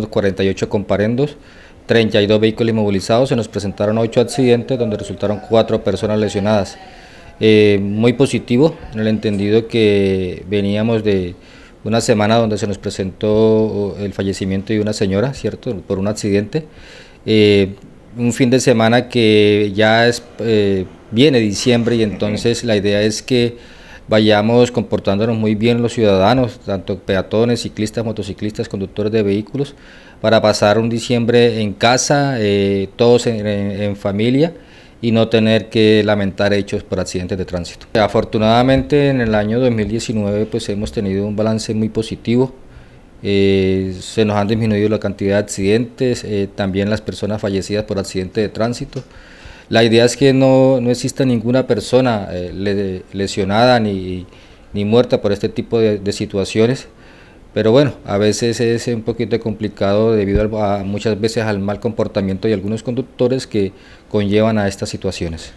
48 comparendos, 32 vehículos inmovilizados, se nos presentaron 8 accidentes donde resultaron 4 personas lesionadas. Eh, muy positivo en el entendido que veníamos de una semana donde se nos presentó eh, el fallecimiento de una señora, ¿cierto?, por un accidente. Eh, un fin de semana que ya es, viene diciembre y entonces la idea es que vayamos comportándonos muy bien los ciudadanos, tanto peatones, ciclistas, motociclistas, conductores de vehículos, para pasar un diciembre en casa, eh, todos en, familia y no tener que lamentar hechos por accidentes de tránsito. Afortunadamente en el año 2019 pues hemos tenido un balance muy positivo, eh, se nos han disminuido la cantidad de accidentes, eh, también las personas fallecidas por accidentes de tránsito. La idea es que no, no exista ninguna persona eh, lesionada ni, muerta por este tipo de, situaciones. Pero bueno, a veces es un poquito complicado debido a muchas veces al mal comportamiento de algunos conductores que conllevan a estas situaciones.